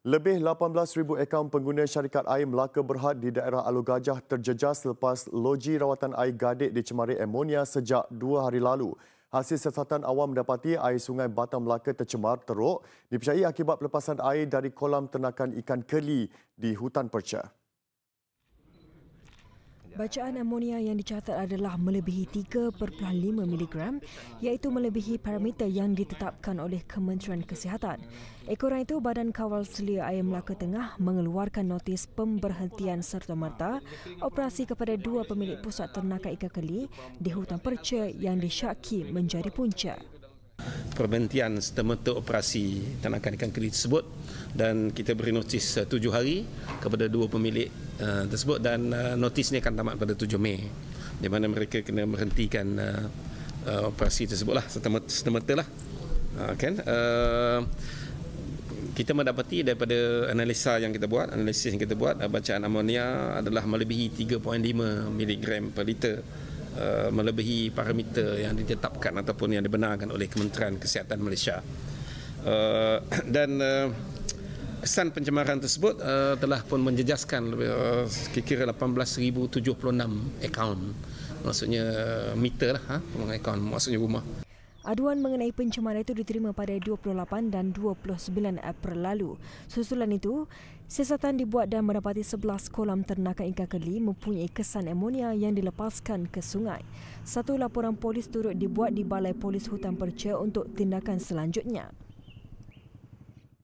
Lebih 18,000 akaun pengguna syarikat air Melaka Berhad di daerah Alu Gajah terjejas selepas loji rawatan air gadik dicemari amonia sejak dua hari lalu. Hasil siasatan awam mendapati air sungai Batang Melaka tercemar teruk dipercayai akibat pelepasan air dari kolam ternakan ikan keli di hutan percah. Bacaan amonia yang dicatat adalah melebihi 3.5 mg iaitu melebihi parameter yang ditetapkan oleh Kementerian Kesihatan. Ekoran itu, Badan Kawal Selia Air Melaka Tengah mengeluarkan notis pemberhentian serta-merta operasi kepada dua pemilik pusat ternakan ikan keli di hutan perca yang disyaki menjadi punca perbentian semata operasi tanakan ikan keli tersebut dan kita beri notis eh, tujuh hari kepada dua pemilik eh, tersebut dan eh, notis ini akan tamat pada tujuh Mei di mana mereka kena menghentikan operasi tersebutlah semata-mata lah ah, kan kita mendapati daripada analisa yang kita buat analisis yang kita buat bacaan amonia adalah melebihi 3.5 miligram per liter Eh, melebihi parameter yang ditetapkan ataupun yang dibenarkan oleh Kementerian Kesihatan Malaysia. Eh, dan uh, kesan pencemaran tersebut telah pun menjejaskan kira-kira 18,076 akaun. Maksudnya meter lah, ha, akaun, maksudnya rumah. Aduan mengenai pencemaran itu diterima pada 28 dan 29 April lalu. Susulan itu, siasatan dibuat dan mendapati 11 kolam ternakan ikan keli mempunyai kesan amonia yang dilepaskan ke sungai. Satu laporan polis turut dibuat di Balai Polis Hutan percaya untuk tindakan selanjutnya.